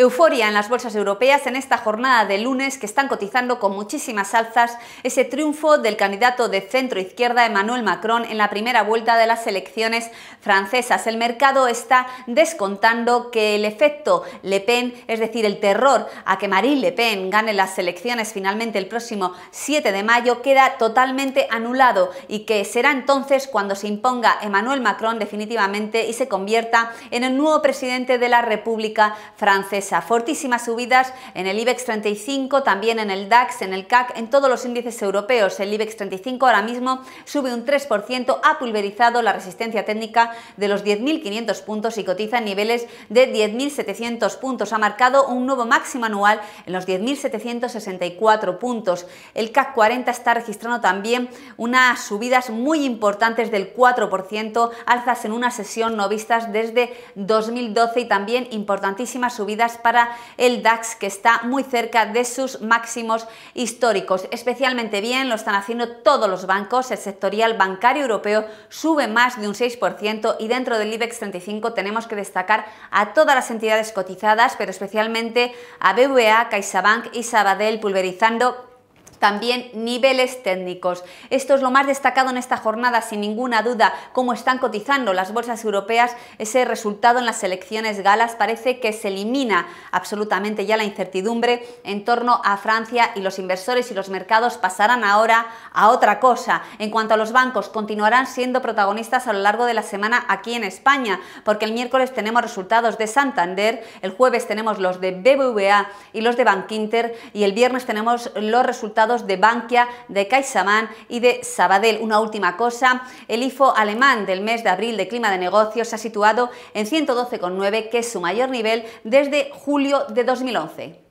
Euforia en las bolsas europeas en esta jornada de lunes que están cotizando con muchísimas alzas ese triunfo del candidato de centro izquierda Emmanuel Macron en la primera vuelta de las elecciones francesas. El mercado está descontando que el efecto Le Pen, es decir, el terror a que Marine Le Pen gane las elecciones finalmente el próximo 7 de mayo, queda totalmente anulado y que será entonces cuando se imponga Emmanuel Macron definitivamente y se convierta en el nuevo presidente de la República Francesa. Fortísimas subidas en el IBEX 35, también en el DAX, en el CAC, en todos los índices europeos. El IBEX 35 ahora mismo sube un 3%, ha pulverizado la resistencia técnica de los 10.500 puntos y cotiza en niveles de 10.700 puntos. Ha marcado un nuevo máximo anual en los 10.764 puntos. El CAC 40 está registrando también unas subidas muy importantes del 4%, alzas en una sesión no vistas desde 2012 y también importantísimas subidas para el DAX que está muy cerca de sus máximos históricos. Especialmente bien lo están haciendo todos los bancos, el sectorial bancario europeo sube más de un 6% y dentro del IBEX 35 tenemos que destacar a todas las entidades cotizadas, pero especialmente a BVA, CaixaBank y Sabadell pulverizando también niveles técnicos. Esto es lo más destacado en esta jornada, sin ninguna duda, cómo están cotizando las bolsas europeas. Ese resultado en las elecciones galas parece que se elimina absolutamente ya la incertidumbre en torno a Francia y los inversores y los mercados pasarán ahora a otra cosa. En cuanto a los bancos, continuarán siendo protagonistas a lo largo de la semana aquí en España, porque el miércoles tenemos resultados de Santander, el jueves tenemos los de BBVA y los de Bankinter y el viernes tenemos los resultados de Bankia, de CaixaBank y de Sabadell. Una última cosa, el IFO alemán del mes de abril de clima de negocios se ha situado en 112,9, que es su mayor nivel desde julio de 2011.